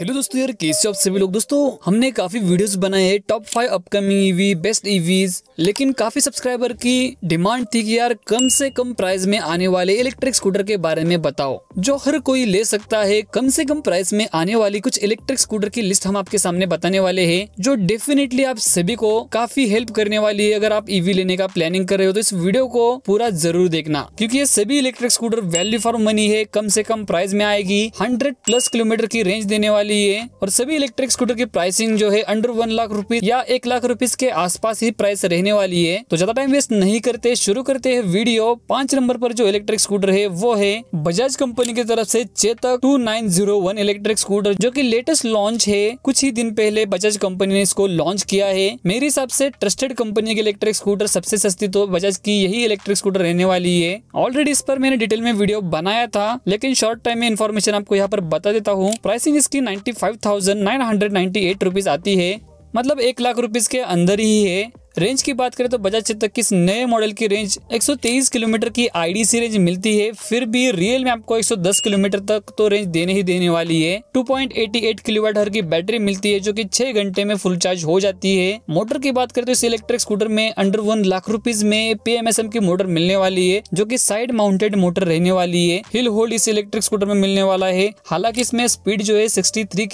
hello दोस्तों यार कैसे आप सभी लोग दोस्तों हमने काफ़ी वीडियोस बनाए हैं top five upcoming EV best EVs लेकिन काफ़ी सब्सक्राइबर की डिमांड थी कि यार कम से कम प्राइस में आने वाले इलेक्ट्रिक स्कूटर के बारे में बताओ जो हर कोई ले सकता है कम से कम प्राइस में आने वाली कुछ इलेक्ट्रिक स्कूटर की लिस्ट हम आपके सामने बताने वाले है जो डेफिनेटली आप सभी को काफी हेल्प करने वाली है अगर आप ईवी लेने का प्लानिंग कर रहे हो तो इस वीडियो को पूरा जरूर देखना क्यूँकी ये सभी electric scooter value for money है कम से कम प्राइस में आएगी हंड्रेड प्लस किलोमीटर की रेंज देने वाली वाली है और सभी इलेक्ट्रिक स्कूटर की प्राइसिंग जो है अंडर वन लाख रुपीज या एक लाख रुपीज के आसपास ही प्राइस रहने वाली है तो ज्यादा टाइम वेस्ट नहीं करते शुरू करते हैं वीडियो पांच नंबर पर जो इलेक्ट्रिक स्कूटर है वो है बजाज कंपनी की तरफ से चेतक टू इलेक्ट्रिक स्कूटर जो की लेटेस्ट लॉन्च है कुछ ही दिन पहले बजाज कंपनी ने इसको लॉन्च किया है मेरे हिसाब से ट्रस्टेड कंपनी के इलेक्ट्रिक स्कूटर सबसे सस्ती तो बजाज की यही इलेक्ट्रिक स्कूटर रहने वाली है ऑलरेडी इस पर मैंने डिटेल में वीडियो बनाया था लेकिन शॉर्ट टाइम में इन्फॉर्मेशन आपको यहाँ पर बता देता हूँ प्राइसिंग इसकी ninety five thousand nine hundred ninety eight rupees आती है मतलब एक लाख रुपीज़ के अंदर ही है रेंज की बात करें तो बजाज चेतक किस नए मॉडल की रेंज 123 किलोमीटर की आईडीसी रेंज मिलती है फिर भी रियल में आपको 110 किलोमीटर तक तो रेंज देने ही देने वाली है 2.88 किलोवाट हर की बैटरी मिलती है जो कि 6 घंटे में फुल चार्ज हो जाती है मोटर की बात करें तो इस इलेक्ट्रिक स्कूटर में अंडर वन लाख रुपीज में पीएमएसएम की मोटर मिलने वाली है जो की साइड माउंटेड मोटर रहने वाली है हिल होल्ड इस इलेक्ट्रिक स्कूटर में मिलने वाला है हालांकि इसमें स्पीड जो है सिक्सटी थ्री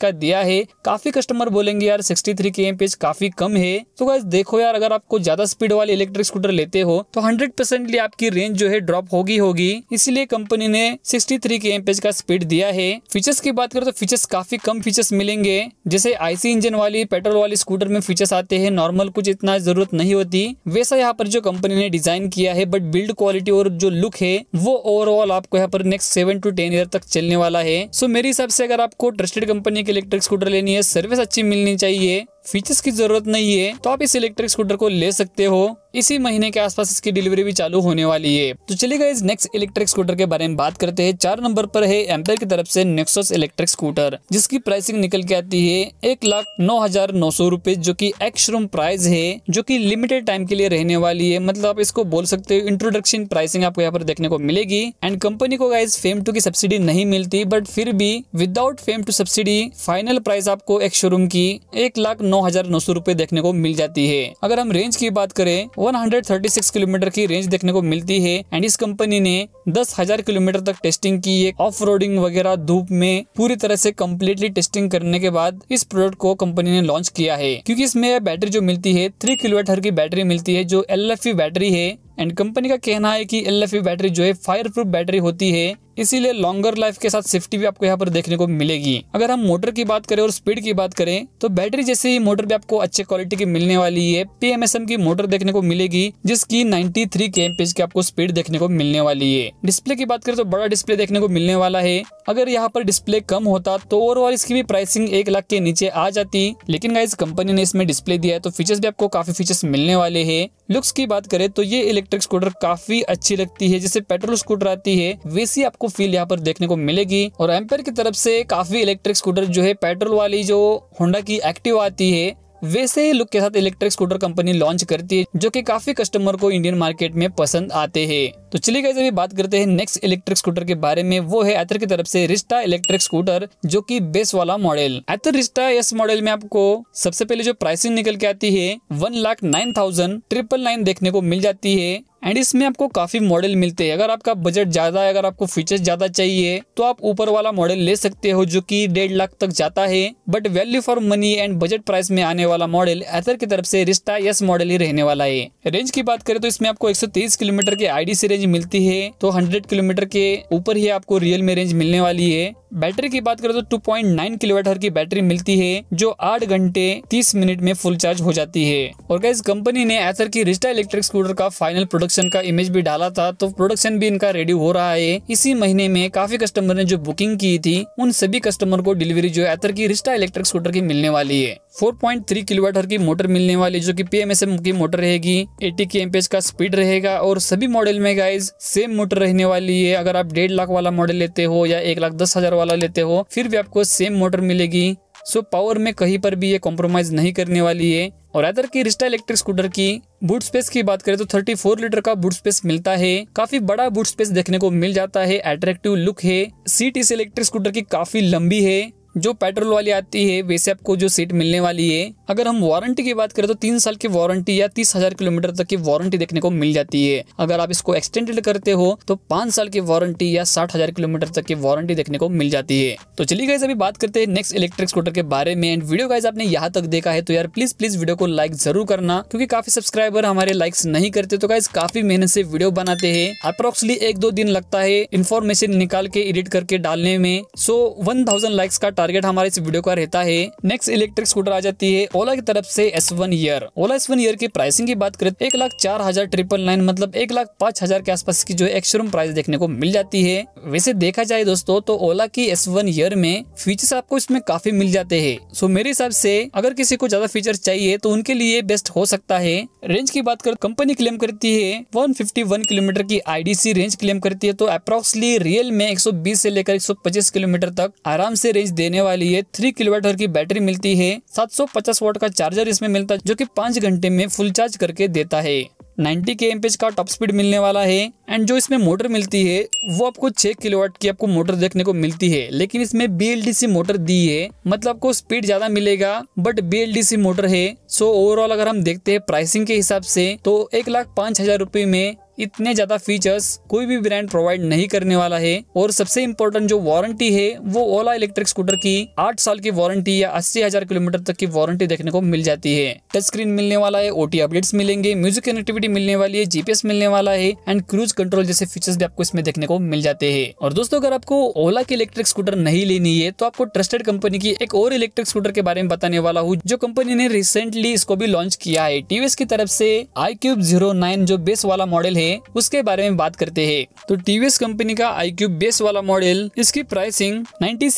का दिया है काफी कस्टमर बोलेंगे यार सिक्सटी थ्री काफी कम है तो देख देखो यार अगर आप ज्यादा स्पीड वाले इलेक्ट्रिक स्कूटर लेते हो तो हंड्रेड परसेंटली आपकी रेंज जो है ड्रॉप होगी होगी इसलिए कंपनी ने सिक्सटी थ्री के एमपेज का स्पीड दिया है फीचर्स की बात करें तो फीचर्स काफी कम फीचर्स मिलेंगे जैसे आईसी इंजन वाली पेट्रोल वाली स्कूटर में फीचर्स आते हैं नॉर्मल कुछ इतना जरूरत नहीं होती वैसा यहाँ पर जो कंपनी ने डिजाइन किया है बट बिल्ड क्वालिटी और जो लुक है वो ओवरऑल आपको यहाँ पर next seven to ten year तक चलने वाला है सो मेरे हिसाब से अगर आपको ट्रस्टेड कंपनी की इलेक्ट्रिक स्कूटर लेनी है सर्विस अच्छी मिलनी चाहिए फीचर्स की जरूरत नहीं है तो आप इस इलेक्ट्रिक स्कूटर को ले सकते हो इसी महीने के आसपास इसकी डिलीवरी भी चालू होने वाली है तो चलिए इस नेक्स्ट इलेक्ट्रिक स्कूटर के बारे में बात करते हैं चार नंबर पर है एम्पेयर की तरफ से नेक्सोस इलेक्ट्रिक स्कूटर जिसकी प्राइसिंग निकल के आती है एक लाख नौ हजार नौ सौ रूपए जो की एक्सरूम प्राइस है जो की लिमिटेड टाइम के लिए रहने वाली है मतलब आप इसको बोल सकते हो इंट्रोडक्शन प्राइसिंग आपको यहाँ पर देखने को मिलेगी एंड कंपनी को गाइज फेम टू की सब्सिडी नहीं मिलती बट फिर भी without FAME two subsidy final price आपको एक की एक लाख नौ नौ हजार नौ सौ रूपए देखने को मिल जाती है अगर हम रेंज की बात करें 136 किलोमीटर की रेंज देखने को मिलती है एंड इस कंपनी ने दस हजार किलोमीटर तक टेस्टिंग की है ऑफ रोडिंग वगैरह धूप में पूरी तरह से कम्प्लीटली टेस्टिंग करने के बाद इस प्रोडक्ट को कंपनी ने लॉन्च किया है क्योंकि इसमें बैटरी जो मिलती है थ्री किलोमीटर की बैटरी मिलती है जो एल बैटरी है एंड कंपनी का कहना है कि एल बैटरी जो है फायर प्रूफ बैटरी होती है इसीलिए लॉन्गर लाइफ के साथ सेफ्टी भी आपको यहाँ पर देखने को मिलेगी अगर हम मोटर की बात करें और स्पीड की बात करें तो बैटरी जैसे ही मोटर भी आपको अच्छे क्वालिटी की मिलने वाली है पीएमएसएम की मोटर देखने को मिलेगी जिसकी 93 थ्री के एमपेज की आपको स्पीड देखने को मिलने वाली है डिस्प्ले की बात करें तो बड़ा डिस्प्ले देखने को मिलने वाला है अगर यहाँ पर डिस्प्ले कम होता तो ओवरऑल इसकी भी प्राइसिंग एक लाख के नीचे आ जाती लेकिन गाइज कंपनी ने इसमें डिस्प्ले दिया है तो फीचर्स भी आपको काफी फीचर्स मिलने वाले है लुक्स की बात करें तो ये इलेक्ट्रिक इलेक्ट्रिक स्कूटर काफी अच्छी लगती है जैसे पेट्रोल स्कूटर आती है वैसी आपको फील यहाँ पर देखने को मिलेगी और एम्पेयर की तरफ से काफी इलेक्ट्रिक स्कूटर जो है पेट्रोल वाली जो होंडा की एक्टिव आती है वैसे ही लुक के साथ इलेक्ट्रिक स्कूटर कंपनी लॉन्च करती है जो कि काफी कस्टमर को इंडियन मार्केट में पसंद आते हैं तो चलिए गाइस अभी बात करते हैं नेक्स्ट इलेक्ट्रिक स्कूटर के बारे में वो है एथर की तरफ से रिस्टा इलेक्ट्रिक स्कूटर जो कि बेस वाला मॉडल एथर रिस्टा इस मॉडल में आपको सबसे पहले जो प्राइसिंग निकल के आती है one lakh nine thousand triple nine देखने को मिल जाती है एंड इसमें आपको काफी मॉडल मिलते हैं अगर आपका बजट ज्यादा है अगर आपको फीचर्स ज्यादा चाहिए तो आप ऊपर वाला मॉडल ले सकते हो जो कि डेढ़ लाख तक जाता है but value for money and budget price में आने वाला मॉडल एथर की तरफ से रिस्टा यस मॉडल ही रहने वाला है रेंज की बात करें तो इसमें आपको 130 किलोमीटर के आईडी से रेंज मिलती है तो 100 किलोमीटर के ऊपर ही आपको रियल में रेंज मिलने वाली है बैटरी की बात करें तो 2.9 पॉइंट किलोमीटर की बैटरी मिलती है जो 8 घंटे 30 मिनट में फुल चार्ज हो जाती है और गैस कंपनी ने एथर की रिस्टा इलेक्ट्रिक स्कूटर का फाइनल प्रोडक्शन का इमेज भी डाला था तो प्रोडक्शन भी इनका रेडी हो रहा है इसी महीने में काफी कस्टमर ने जो बुकिंग की थी उन सभी कस्टमर को डिलीवरी जो एथर की रिस्टा इलेक्ट्रिक स्कूटर की मिलने वाली है 4.3 किलोवाट की मोटर मिलने वाली जो कि पीएमएसएम की मोटर रहेगी 80 के का स्पीड रहेगा और सभी मॉडल में गाइज सेम मोटर रहने वाली है अगर आप डेढ़ लाख वाला मॉडल लेते हो या एक लाख दस हजार वाला लेते हो फिर भी आपको सेम मोटर मिलेगी सो पावर में कहीं पर भी ये कॉम्प्रोमाइज नहीं करने वाली है और अदर की रिस्टा इलेक्ट्रिक स्कूटर की बूट स्पेस की बात करें तो 34 लीटर का बूट स्पेस मिलता है काफी बड़ा बूट स्पेस देखने को मिल जाता है अट्रैक्टिव लुक है सीट इस इलेक्ट्रिक स्कूटर की काफी लंबी है जो पेट्रोल वाली आती है वैसे आपको जो सीट मिलने वाली है अगर हम वारंटी की बात करें तो तीन साल की वारंटी या तीस हजार किलोमीटर तक की वारंटी देखने को मिल जाती है अगर आप इसको एक्सटेंडेड करते हो तो पांच साल की वारंटी या साठ हजार किलोमीटर तक की वारंटी देखने को मिल जाती है तो चलिए गाइज अभी बात करते हैं नेक्स्ट इलेक्ट्रिक स्कूटर के बारे में एंड वीडियो गाइज आपने यहाँ तक देखा है तो यार प्लीज प्लीज वीडियो को लाइक जरूर करना क्योंकि काफी सब्सक्राइबर हमारे लाइक्स नहीं करते तो गाइज काफी मेहनत से वीडियो बनाते हैं अप्रोक्सली एक दो दिन लगता है इन्फॉर्मेशन निकाल के एडिट करके डालने में सो वन लाइक्स का टारगेट हमारे इस वीडियो का रहता है नेक्स्ट इलेक्ट्रिक स्कूटर आ जाती है ओला की तरफ से S one Air Ola S one Air की प्राइसिंग की बात करें तो एक लाख चार हजार ट्रिपल नाइन मतलब एक लाख पांच हजार के आसपास की जो एक्सरूम प्राइस देखने को मिल जाती है वैसे देखा जाए दोस्तों तो ओला की एस वन ईयर में फीचर्स आपको इसमें काफी मिल जाते हैं सो मेरे हिसाब से अगर किसी को ज्यादा फीचर चाहिए तो उनके लिए बेस्ट हो सकता है रेंज की बात कर कंपनी क्लेम करती है वन किलोमीटर की आईडीसी रेंज क्लेम करती है तो अप्रोक्सली रियल में बीस से लेकर पच्चीस किलोमीटर तक आराम से रेंज देने होने वाली है थ्री किलोमीटर की बैटरी मिलती है सात सौ पचास वोट का चार्जर इसमें मिलता है जो कि पांच घंटे में फुल चार्ज करके देता है 90 के एम का टॉप स्पीड मिलने वाला है एंड जो इसमें मोटर मिलती है वो आपको 6 किलोवाट की आपको मोटर देखने को मिलती है लेकिन इसमें बी मोटर दी है मतलब आपको स्पीड ज्यादा मिलेगा बट बी मोटर है सो ओवरऑल अगर हम देखते हैं प्राइसिंग के हिसाब से तो एक लाख पांच हजार रूपए में इतने ज़्यादा फीचर्स कोई भी ब्रांड प्रोवाइड नहीं करने वाला है और सबसे इम्पोर्टेंट जो वारंटी है वो ओला इलेक्ट्रिक स्कूटर की आठ साल की वारंटी या अस्सी हजार किलोमीटर तक की वारंटी देखने को मिल जाती है टच स्क्रीन मिलने वाला है ओटी अपडेट्स मिलेंगे म्यूजिक कनेक्टिविटी मिलने वाली है जीपीएस मिलने वाला है एंड क्रूज कंट्रोल जैसे फीचर्स भी आपको इसमें देखने को मिल जाते हैं और दोस्तों अगर आपको ओला की इलेक्ट्रिक स्कूटर नहीं लेनी है तो आपको ट्रस्टेड कंपनी की एक और इलेक्ट्रिक स्कूटर के बारे में बताने वाला हूँ जो कंपनी ने रिसेंटली इसको भी लॉन्च किया है टीवीएस की तरफ से आई क्यूब जीरो नाइन जो बेस वाला मॉडल है हैं उसके बारे में बात करते हैं तो टीवीएस कंपनी का आई बेस वाला मॉडल इसकी pricing ninety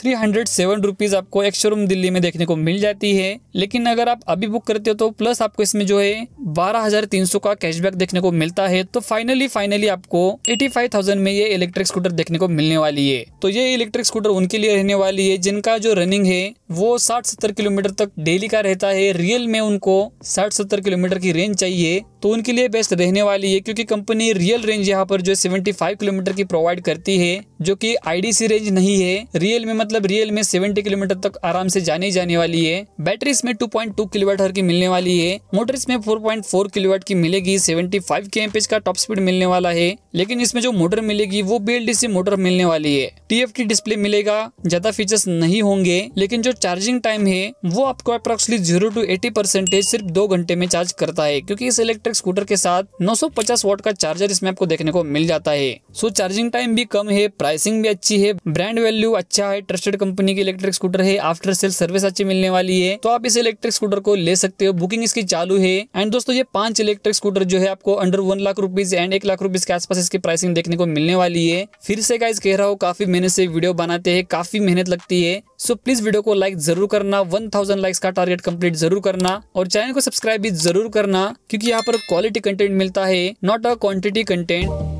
three hundred seven rupees आपको एक शोरूम दिल्ली में देखने को मिल जाती है लेकिन अगर आप अभी बुक करते हो तो प्लस आपको इसमें जो है बारह हजार तीन सौ का कैशबैक देखने को मिलता है तो फाइनली फाइनली आपको एटी फाइव थाउजेंड में ये इलेक्ट्रिक स्कूटर देखने को मिलने वाली है तो ये इलेक्ट्रिक स्कूटर उनके लिए रहने वाली है जिनका जो रनिंग है वो साठ सत्तर किलोमीटर तक डेली का रहता है रियल में उनको साठ सत्तर किलोमीटर की रेंज चाहिए तो उनके लिए बेस्ट रहने वाली है क्योंकि कंपनी रियल रेंज यहाँ पर जो है सेवेंटी किलोमीटर की प्रोवाइड करती है जो की आईडीसी रेंज नहीं है रियल में मतलब मतलब रियल में 70 किलोमीटर तक आराम से जाने जाने वाली है बैटरी इसमें 2.2 किलोवाट हर की मिलने वाली है मोटर इसमें 4.4 किलोवाट की मिलेगी 75 के का टॉप स्पीड मिलने वाला है लेकिन इसमें जो मोटर मिलेगी वो सी मोटर मिलने वाली है टी डिस्प्ले मिलेगा ज्यादा फीचर्स नहीं होंगे लेकिन जो चार्जिंग टाइम है वो आपको approximately zero to eighty percentage सिर्फ दो घंटे में चार्ज करता है क्योंकि इस इलेक्ट्रिक स्कूटर के साथ 950 वॉट का चार्जर इसमें आपको देखने को मिल जाता है सो चार्जिंग टाइम भी कम है प्राइसिंग भी अच्छी है ब्रांड वैल्यू अच्छा है ट्रस्टेड कंपनी की इलेक्ट्रिक स्कूटर है आफ्टर सेल सर्विस अच्छी मिलने वाली है तो आप इस इलेक्ट्रिक स्कूटर को ले सकते हो बुकिंग इसकी चालू है एंड दोस्तों ये पांच इलेक्ट्रिक स्कूटर जो है आपको under one lakh rupees and एक लाख रुपीज के आसपास इसकी प्राइसिंग देखने को मिलने वाली है फिर से गाइज कह रहा हूँ काफी मेहनत से वीडियो बनाते हैं काफी मेहनत लगती है सो प्लीज वीडियो को लाइक जरूर करना वन थाउजेंड लाइक्स का टारगेट कंप्लीट जरूर करना और चैनल को सब्सक्राइब भी जरूर करना क्योंकि यहाँ पर क्वालिटी कंटेंट मिलता है नॉट अ क्वांटिटी कंटेंट